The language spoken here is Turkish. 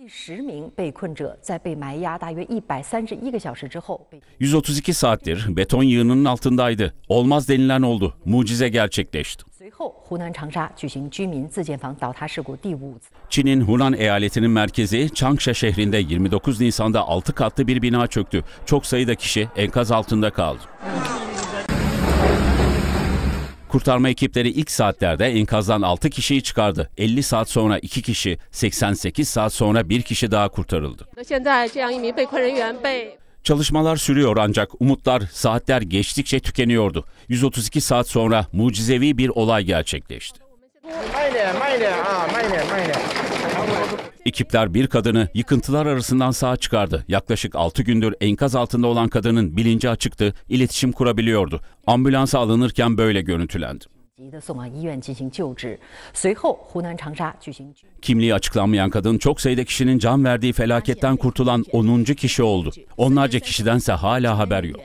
第十名被困者在被埋压大约一百三十一个小时之后，132 saattir beton yığınının altındaydı. Olmaz denilen oldu. Mucize gerçekleşti. 随后，湖南长沙举行居民自建房倒塌事故第五次。Çin'in Hunan eyaletinin merkezi Changsha şehrinde 29 Nisan'da 6 katlı bir bina çöktü. Çok sayıda kişi enkaz altında kaldı. Kurtarma ekipleri ilk saatlerde enkazdan 6 kişiyi çıkardı. 50 saat sonra 2 kişi, 88 saat sonra 1 kişi daha kurtarıldı. Çalışmalar sürüyor ancak umutlar saatler geçtikçe tükeniyordu. 132 saat sonra mucizevi bir olay gerçekleşti. Ekipler bir kadını yıkıntılar arasından sağ çıkardı. Yaklaşık 6 gündür enkaz altında olan kadının bilinci açıktı, iletişim kurabiliyordu. Ambulansa alınırken böyle görüntülendi. Kimliği açıklanmayan kadın çok sayıda kişinin can verdiği felaketten kurtulan 10. kişi oldu. Onlarca kişidense hala haber yok.